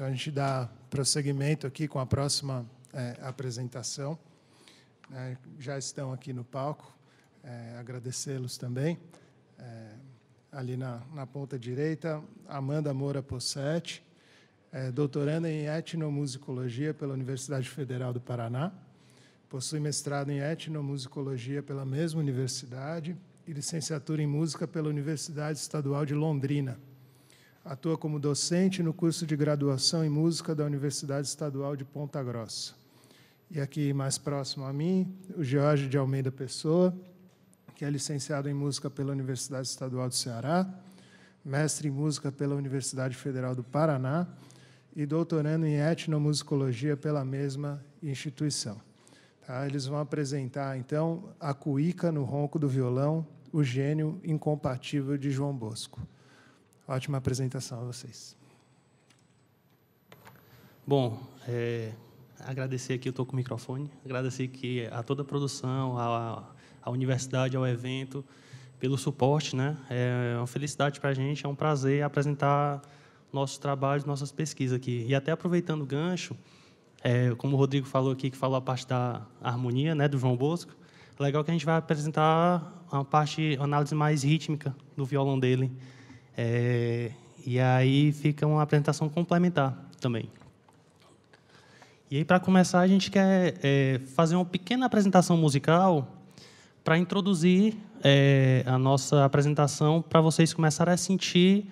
Então, a gente dá prosseguimento aqui com a próxima é, apresentação. É, já estão aqui no palco, é, agradecê-los também. É, ali na, na, ponta direita, Amanda Moura Possetti, é, doutoranda em etnomusicologia pela Universidade Federal do Paraná. Possui mestrado em etnomusicologia pela mesma universidade e licenciatura em música pela Universidade Estadual de Londrina Atua como docente no curso de graduação em música da Universidade Estadual de Ponta Grossa. E aqui mais próximo a mim, o Jorge de Almeida Pessoa, que é licenciado em música pela Universidade Estadual do Ceará, mestre em música pela Universidade Federal do Paraná e doutorando em etnomusicologia pela mesma instituição. Tá? Eles vão apresentar, então, a cuíca no ronco do violão, o gênio incompatível de João Bosco. Ótima apresentação a vocês. Bom, é, agradecer aqui, eu estou com o microfone, agradecer aqui a toda a produção, à, universidade, ao evento, pelo suporte. Né? É uma felicidade para a gente, é um prazer apresentar nossos trabalhos, nossas pesquisas aqui. E até aproveitando o gancho, é, como o Rodrigo falou aqui, que falou a parte da harmonia, né, do João Bosco, legal que a gente vai apresentar uma parte, uma análise mais rítmica do violão dele. É, e aí fica uma apresentação complementar também. E aí, para começar, a gente quer é, fazer uma pequena apresentação musical para introduzir é, a nossa apresentação para vocês começarem a sentir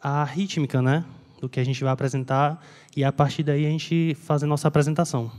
a rítmica né, do que a gente vai apresentar e, a partir daí, a gente fazer nossa apresentação.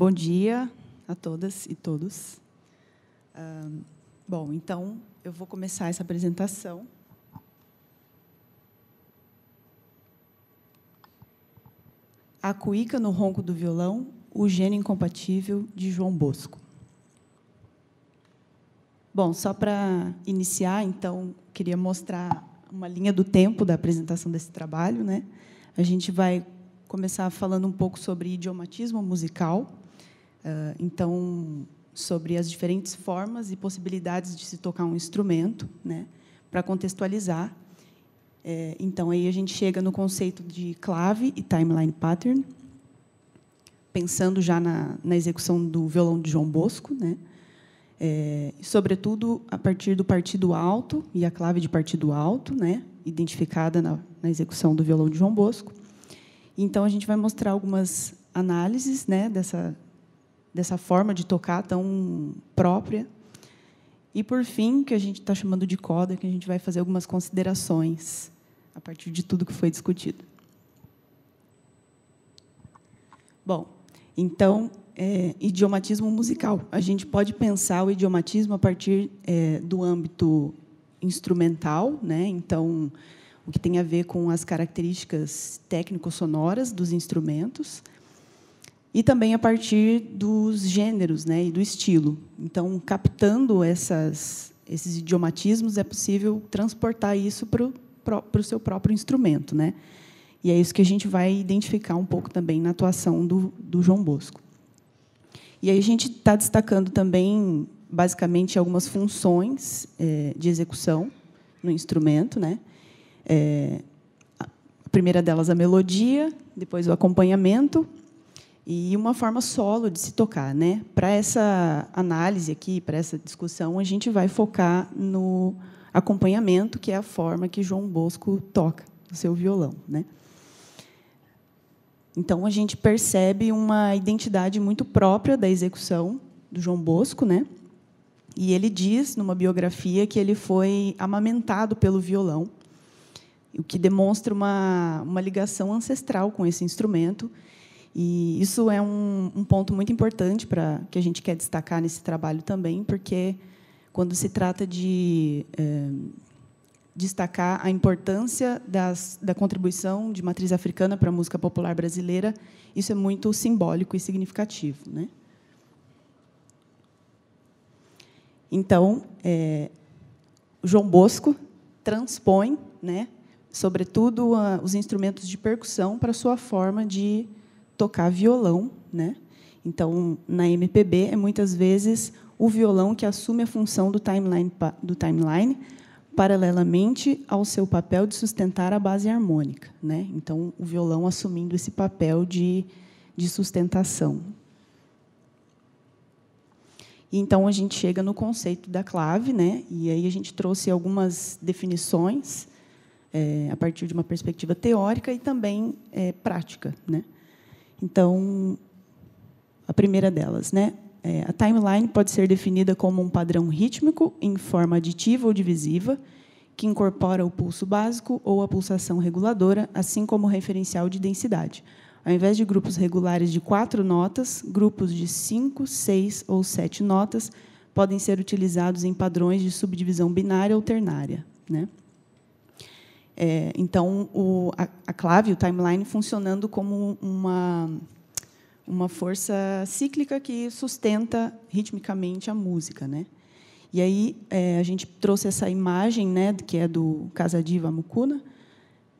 Bom dia a todas e todos. bom, então eu vou começar essa apresentação. A cuíca no ronco do violão, o gênio incompatível de João Bosco. Bom, só para iniciar, então, queria mostrar uma linha do tempo da apresentação desse trabalho, né? A gente vai começar falando um pouco sobre idiomatismo musical, ah, então, sobre as diferentes formas e possibilidades de se tocar um instrumento, né, para contextualizar. É, então, aí a gente chega no conceito de clave e timeline pattern, pensando já na, na execução do violão de João Bosco, né, é, sobretudo a partir do partido alto e a clave de partido alto, né, identificada na, na execução do violão de João Bosco. Então, a gente vai mostrar algumas análises né, dessa, dessa forma de tocar tão própria. E, por fim, que a gente está chamando de coda, que a gente vai fazer algumas considerações a partir de tudo que foi discutido. Bom, então, é, idiomatismo musical. A gente pode pensar o idiomatismo a partir é, do âmbito instrumental, né? então, o que tem a ver com as características técnico-sonoras dos instrumentos, e também a partir dos gêneros né, e do estilo. Então, captando essas, esses idiomatismos, é possível transportar isso para o, para o seu próprio instrumento. Né? E é isso que a gente vai identificar um pouco também na atuação do, do João Bosco. E aí a gente está destacando também, basicamente, algumas funções é, de execução no instrumento. Né? É, a primeira delas, a melodia, depois o acompanhamento, e uma forma solo de se tocar. Né? Para essa análise aqui, para essa discussão, a gente vai focar no acompanhamento, que é a forma que João Bosco toca o seu violão. Né? Então, a gente percebe uma identidade muito própria da execução do João Bosco, né? E ele diz numa biografia que ele foi amamentado pelo violão, o que demonstra uma, uma ligação ancestral com esse instrumento e isso é um, um ponto muito importante para que a gente quer destacar nesse trabalho também, porque quando se trata de é, destacar a importância das, da contribuição de matriz africana para a música popular brasileira, isso é muito simbólico e significativo, né? Então, é, João Bosco transpõe, né, sobretudo a, os instrumentos de percussão para a sua forma de tocar violão, né? Então, na MPB é muitas vezes o violão que assume a função do timeline, do timeline paralelamente ao seu papel de sustentar a base harmônica, né? Então, o violão assumindo esse papel de, de sustentação. E, então a gente chega no conceito da clave, né? E aí a gente trouxe algumas definições é, a partir de uma perspectiva teórica e também é, prática, né? Então, a primeira delas, né? É, a timeline pode ser definida como um padrão rítmico em forma aditiva ou divisiva, que incorpora o pulso básico ou a pulsação reguladora, assim como o referencial de densidade. Ao invés de grupos regulares de quatro notas, grupos de cinco, seis ou sete notas podem ser utilizados em padrões de subdivisão binária ou ternária. Né? É, então, o, a, a clave, o timeline, funcionando como uma, uma força cíclica que sustenta ritmicamente a música. Né? E aí é, a gente trouxe essa imagem, né, que é do Casadiva Mukuna,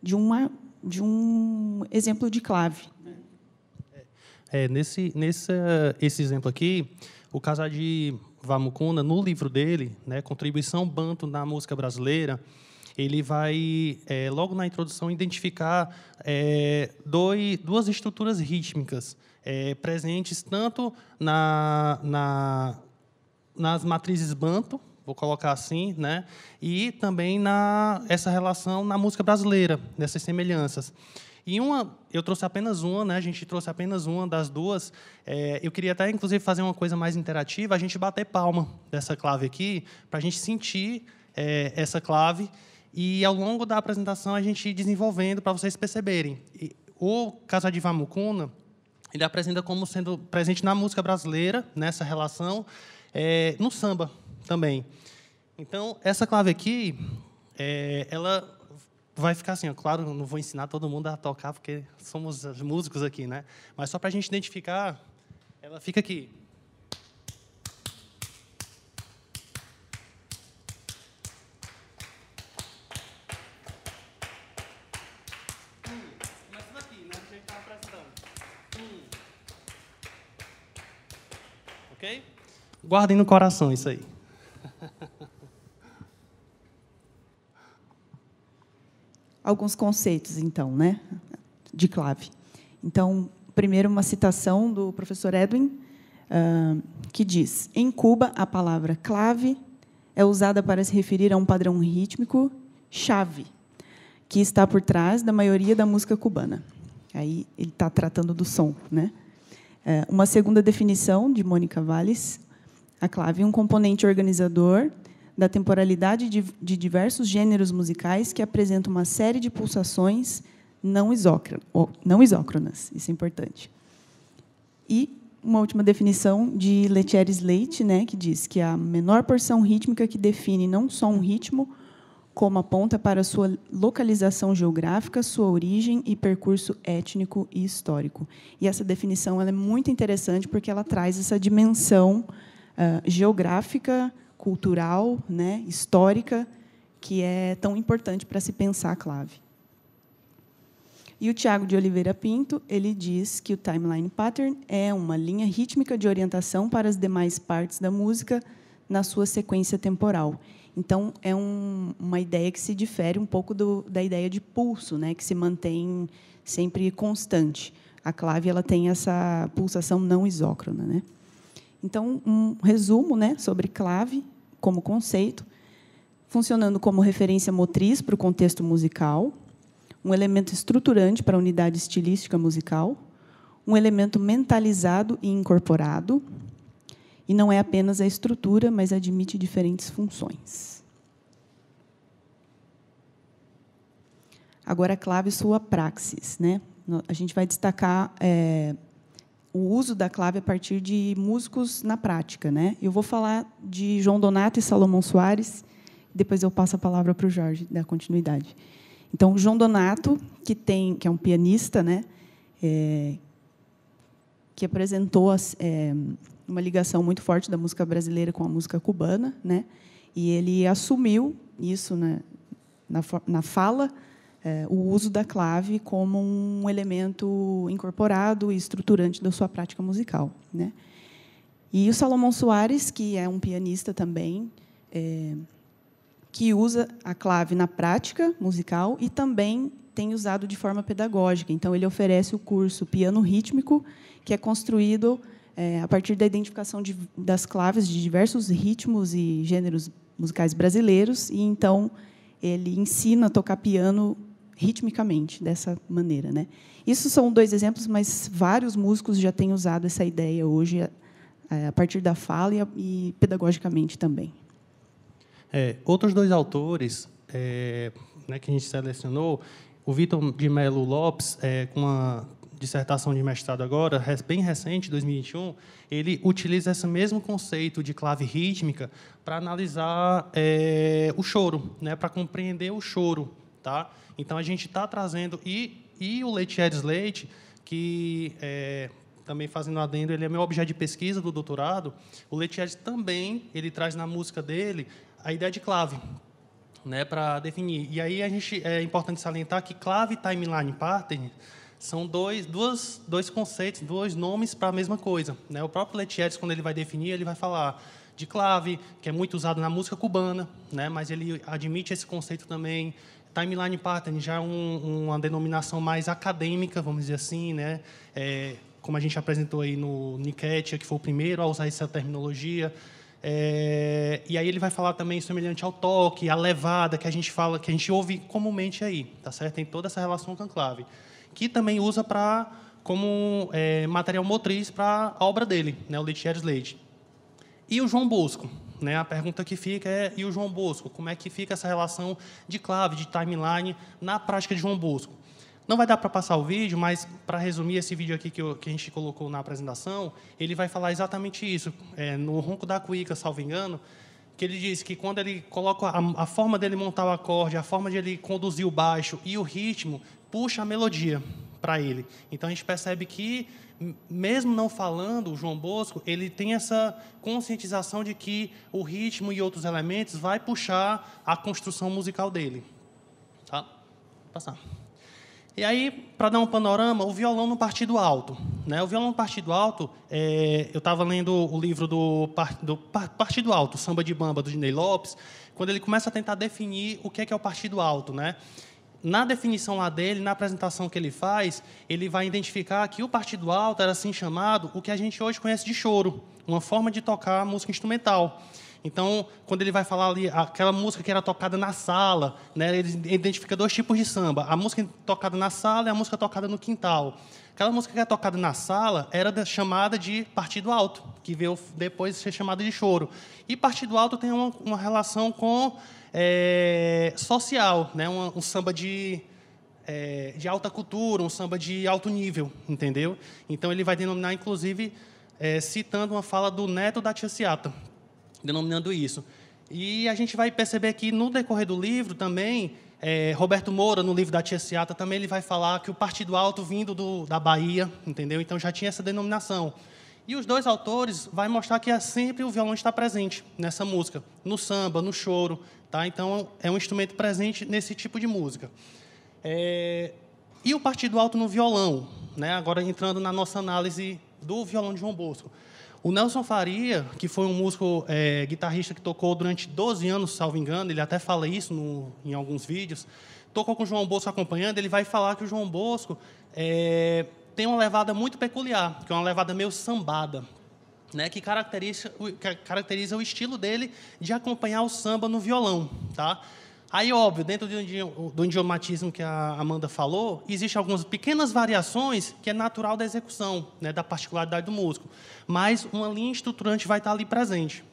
de, uma, de um exemplo de clave. É, é nesse, nesse esse exemplo aqui, o Casadiva Mukuna, no livro dele, né, Contribuição Banto na Música Brasileira, ele vai, é, logo na introdução, identificar é, dois, duas estruturas rítmicas é, presentes tanto na, na, nas matrizes banto, vou colocar assim, né? E também na essa relação na música brasileira, dessas semelhanças. E uma, eu trouxe apenas uma, né? A gente trouxe apenas uma das duas. É, eu queria até inclusive fazer uma coisa mais interativa, a gente bater palma dessa clave aqui, para a gente sentir é, essa clave e ao longo da apresentação a gente desenvolvendo para vocês perceberem. E, o Casa de ele apresenta como sendo presente na música brasileira, nessa relação, é, no samba também. Então, essa clave aqui, é, ela vai ficar assim, ó, claro, não vou ensinar todo mundo a tocar, porque somos músicos aqui, né? Mas só para a gente identificar, ela fica aqui. Guardem no coração isso aí. Alguns conceitos, então, né? De clave. Então, primeiro, uma citação do professor Edwin, uh, que diz: Em Cuba, a palavra clave é usada para se referir a um padrão rítmico chave, que está por trás da maioria da música cubana. Aí ele está tratando do som, né? Eh, uma segunda definição de Mônica Valles a clave, um componente organizador da temporalidade de, de diversos gêneros musicais que apresenta uma série de pulsações não, isócronas, não isócronas. Isso é importante. E uma última definição de Letieres Leite, né, que diz que a menor porção rítmica que define não só um ritmo, como aponta para sua localização geográfica, sua origem e percurso étnico e histórico. E essa definição ela é muito interessante porque ela traz essa dimensão ah, geográfica, cultural, né, histórica, que é tão importante para se pensar a clave. E o Tiago de Oliveira Pinto ele diz que o timeline pattern é uma linha rítmica de orientação para as demais partes da música na sua sequência temporal. Então é um, uma ideia que se difere um pouco do, da ideia de pulso, né, que se mantém sempre constante. A clave ela tem essa pulsação não isócrona, né? Então, um resumo né, sobre clave como conceito, funcionando como referência motriz para o contexto musical, um elemento estruturante para a unidade estilística musical, um elemento mentalizado e incorporado, e não é apenas a estrutura, mas admite diferentes funções. Agora, a clave sua praxis. Né? A gente vai destacar é, o uso da clave a partir de músicos na prática. Né? Eu vou falar de João Donato e Salomão Soares, depois eu passo a palavra para o Jorge, da continuidade. Então, João Donato, que, tem, que é um pianista, né? É, que apresentou as, é, uma ligação muito forte da música brasileira com a música cubana, né? e ele assumiu isso né, na, na fala é, o uso da clave como um elemento incorporado e estruturante da sua prática musical. Né? E o Salomão Soares, que é um pianista também, é, que usa a clave na prática musical e também tem usado de forma pedagógica. Então, ele oferece o curso Piano Rítmico, que é construído é, a partir da identificação de, das claves de diversos ritmos e gêneros musicais brasileiros. E, então, ele ensina a tocar piano ritmicamente, dessa maneira. Né? Isso são dois exemplos, mas vários músicos já têm usado essa ideia hoje, a partir da fala e, e pedagogicamente também. É, outros dois autores é, né, que a gente selecionou, o Vitor de Melo Lopes, é, com uma dissertação de mestrado agora, bem recente, 2021, ele utiliza esse mesmo conceito de clave rítmica para analisar é, o choro, né, para compreender o choro. Tá? Então, a gente está trazendo... E, e o Leitieres Leite, que é, também fazendo adendo, ele é meu objeto de pesquisa do doutorado, o Leitieres também ele traz na música dele a ideia de clave né, para definir. E aí a gente é importante salientar que clave e timeline pattern são dois, duas, dois conceitos, dois nomes para a mesma coisa. Né? O próprio Letieres, quando ele vai definir, ele vai falar de clave, que é muito usado na música cubana, né? mas ele admite esse conceito também Timeline Pattern já é um, uma denominação mais acadêmica, vamos dizer assim, né? É, como a gente apresentou aí no Niket, que foi o primeiro a usar essa terminologia. É, e aí ele vai falar também semelhante ao toque, à levada que a gente fala, que a gente ouve comumente aí, tá certo? Tem toda essa relação com a clave, que também usa para como é, material motriz para a obra dele, né? O Letieres Leite. E o João Bosco, né? A pergunta que fica é: e o João Bosco? Como é que fica essa relação de clave, de timeline na prática de João Bosco? Não vai dar para passar o vídeo, mas para resumir esse vídeo aqui que, eu, que, a gente colocou na apresentação, ele vai falar exatamente isso. É, no Ronco da cuica, salvo engano, que ele diz que quando ele coloca a, a, forma dele montar o acorde, a forma de ele conduzir o baixo e o ritmo, puxa a melodia para ele. Então a gente percebe que, mesmo não falando, o João Bosco ele tem essa conscientização de que o ritmo e outros elementos vai puxar a construção musical dele. Tá? Vou passar. E aí, para dar um panorama, o violão no partido alto. Né? O violão no partido alto, é, eu estava lendo o livro do, do, Partido Alto, Samba de Bamba, do Dinei Lopes, quando ele começa a tentar definir o que é, que é o partido alto. Né? na definição lá dele, na apresentação que ele faz, ele vai identificar que o partido alto era assim chamado o que a gente hoje conhece de choro, uma forma de tocar música instrumental. Então, quando ele vai falar ali aquela música que era tocada na sala, né, ele identifica dois tipos de samba: a música tocada na sala e a música tocada no quintal. Aquela música que era é tocada na sala era chamada de partido alto, que veio depois ser chamada de choro. E partido alto tem uma, uma relação com é, social, né, um, um samba de é, de alta cultura, um samba de alto nível, entendeu? Então ele vai denominar, inclusive, é, citando uma fala do neto da Tia Seata, denominando isso. E a gente vai perceber que no decorrer do livro também, é, Roberto Moura, no livro da Tia Seata, também ele vai falar que o Partido Alto vindo do, da Bahia, entendeu? Então já tinha essa denominação. E os dois autores vai mostrar que é sempre o violão está presente nessa música, no samba, no choro, tá? Então é um instrumento presente nesse tipo de música. É... E o partido alto no violão, né? Agora entrando na nossa análise do violão de João Bosco. O Nelson Faria, que foi um músico é, guitarrista que tocou durante 12 anos, salvo engano, ele até fala isso no, em alguns vídeos, tocou com o João Bosco acompanhando, ele vai falar que o João Bosco é, tem uma levada muito peculiar, que é uma levada meio sambada, né, que, caracteriza, que caracteriza o estilo dele de acompanhar o samba no violão. Tá? Aí, óbvio, dentro do idiomatismo que a Amanda falou, existem algumas pequenas variações que é natural da execução, né, da particularidade do músico. Mas uma linha estruturante vai estar ali presente.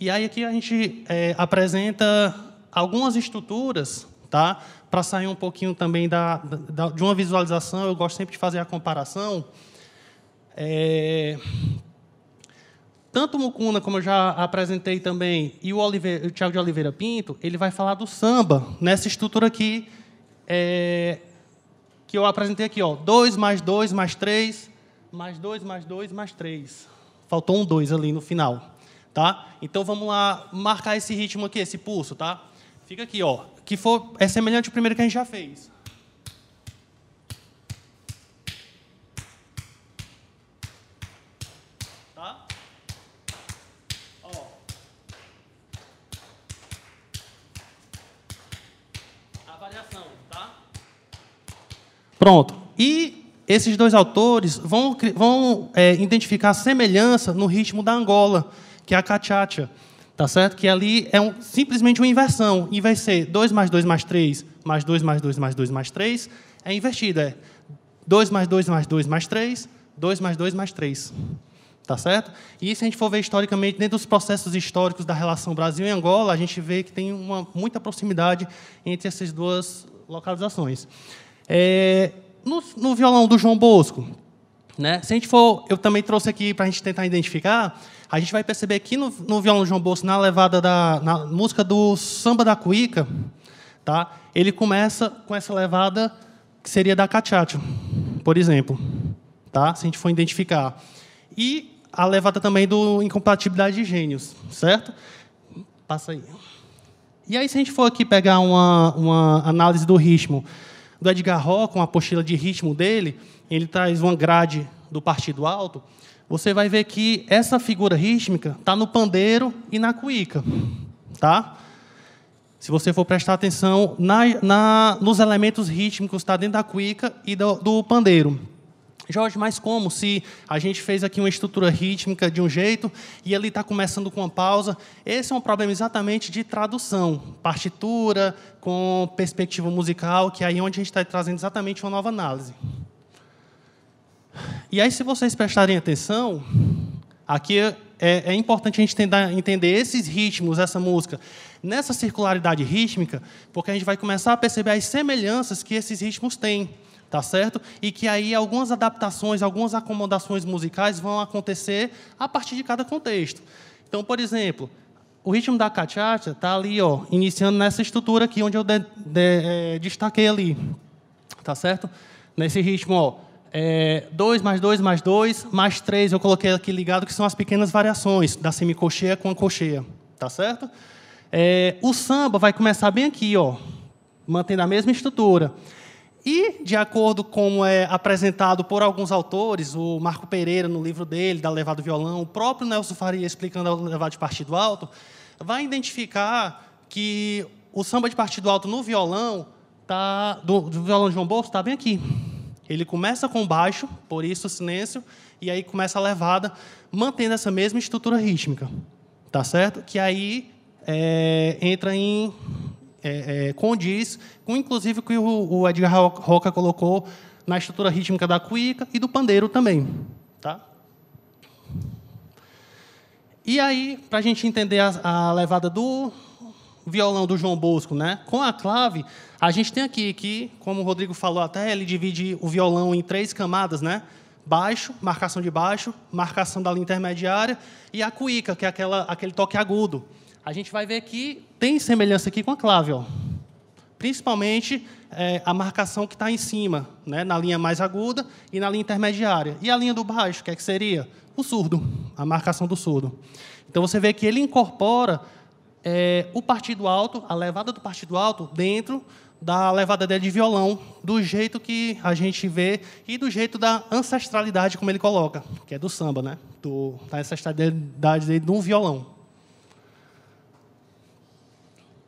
E aí aqui a gente é, apresenta algumas estruturas, tá? Para sair um pouquinho também da, da, de uma visualização, eu gosto sempre de fazer a comparação. É tanto o Mucuna, como eu já apresentei também, e o, Oliveira, o Thiago de Oliveira Pinto, ele vai falar do samba, nessa estrutura aqui, é, que eu apresentei aqui, 2 mais 2 mais 3, mais 2 mais 2 mais 3. Faltou um 2 ali no final, tá? Então vamos lá marcar esse ritmo aqui, esse pulso, tá? Fica aqui, ó, que for, é semelhante ao primeiro que a gente já fez. Tá? avaliação, tá? Pronto. E esses dois autores vão, vão é, identificar semelhança no ritmo da Angola, que é a cachacha, tá certo? Que ali é um, simplesmente uma inversão. Em vez de ser 2 mais 2 mais 3, mais 2 mais 2 mais 2 mais 3, é invertido. É 2 mais 2 mais 2 mais 3, 2 mais 2 mais 3. Tá certo? E se a gente for ver historicamente, dentro dos processos históricos da relação Brasil e Angola, a gente vê que tem uma muita proximidade entre essas duas localizações. É, no, no violão do João Bosco, né? Se a gente for, eu também trouxe aqui para a gente tentar identificar, a gente vai perceber que no, no violão do João Bosco, na levada da na música do Samba da Cuica tá? ele começa com essa levada que seria da cachacho, por exemplo, tá? se a gente for identificar. E a levada também do incompatibilidade de gênios, certo? Passa aí. E aí, se a gente for aqui pegar uma, uma análise do ritmo do Edgar Roll, com a apostila de ritmo dele, ele traz uma grade do partido alto, você vai ver que essa figura rítmica está no pandeiro e na cuíca. Tá? Se você for prestar atenção na, na, nos elementos rítmicos, está dentro da cuíca e do, do pandeiro. Jorge, mas como se a gente fez aqui uma estrutura rítmica de um jeito e ele está começando com uma pausa? Esse é um problema exatamente de tradução, partitura com perspectiva musical, que é aí onde a gente está trazendo exatamente uma nova análise. E aí, se vocês prestarem atenção, aqui é, é, é importante a gente tentar entender esses ritmos, essa música, nessa circularidade rítmica, porque a gente vai começar a perceber as semelhanças que esses ritmos têm tá certo? E que aí algumas adaptações, algumas acomodações musicais vão acontecer a partir de cada contexto. Então, por exemplo, o ritmo da cachaça está ali, ó, iniciando nessa estrutura aqui onde eu de, de, é, destaquei ali, tá certo? Nesse ritmo, ó, é, 2 mais 2 mais 2 mais 3, eu coloquei aqui ligado, que são as pequenas variações da semicocheia com a cocheia, tá certo? É, o samba vai começar bem aqui, ó, mantendo a mesma estrutura. E, de acordo como é apresentado por alguns autores, o Marco Pereira, no livro dele, da Levada do Violão, o próprio Nelson Faria explicando a Levada de Partido Alto, vai identificar que o samba de Partido Alto no violão, tá, do, do violão de João Bolso, está bem aqui. Ele começa com baixo, por isso o silêncio, e aí começa a levada, mantendo essa mesma estrutura rítmica. Tá certo? Que aí é, entra em é, é, condiz com, inclusive, o que o, Edgar Roca colocou na estrutura rítmica da cuíca e do pandeiro também. Tá? E aí, para a gente entender a, a, levada do violão do João Bosco, né? com a clave, a gente tem aqui que, como o Rodrigo falou até, ele divide o violão em três camadas, né? Baixo, marcação de baixo, marcação da linha intermediária e a cuíca, que é aquela, aquele toque agudo. A gente vai ver que tem semelhança aqui com a clave, ó. principalmente é, a marcação que está em cima, né? na linha mais aguda e na linha intermediária. E a linha do baixo, o que, é que seria? O surdo, a marcação do surdo. Então você vê que ele incorpora é, o partido alto, a levada do partido alto, dentro da levada dele de violão, do jeito que a gente vê e do jeito da ancestralidade, como ele coloca, que é do samba, né? Do, da ancestralidade dele de um violão.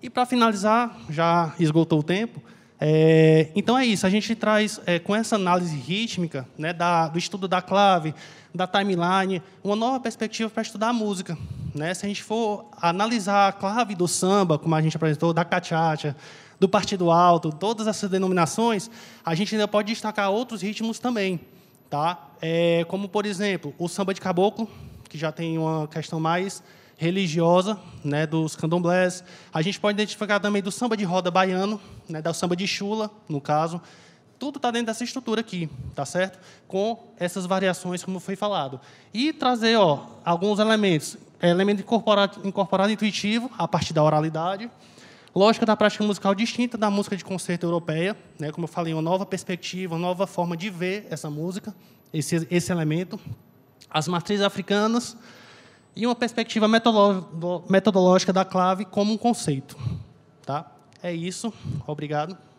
E para finalizar, já esgotou o tempo. É, então é isso, a gente traz é, com essa análise rítmica, né, da, do estudo da clave, da timeline, uma nova perspectiva para estudar a música. Né? Se a gente for analisar a clave do samba, como a gente apresentou, da cachaça, do partido alto, todas essas denominações, a gente ainda pode destacar outros ritmos também. Tá? É, como, por exemplo, o samba de caboclo, que já tem uma questão mais religiosa, né, dos candomblés. A gente pode identificar também do samba de roda baiano, né, da samba de chula, no caso. Tudo está dentro dessa estrutura aqui, tá certo? Com essas variações, como foi falado. E trazer ó, alguns elementos. É, elemento incorporado, incorporado intuitivo, a partir da oralidade. Lógica da prática musical distinta da música de concerto europeia. Né? Como eu falei, uma nova perspectiva, uma nova forma de ver essa música, esse, esse elemento. As matrizes africanas, e uma perspectiva metodológica da clave como um conceito. Tá? É isso. Obrigado.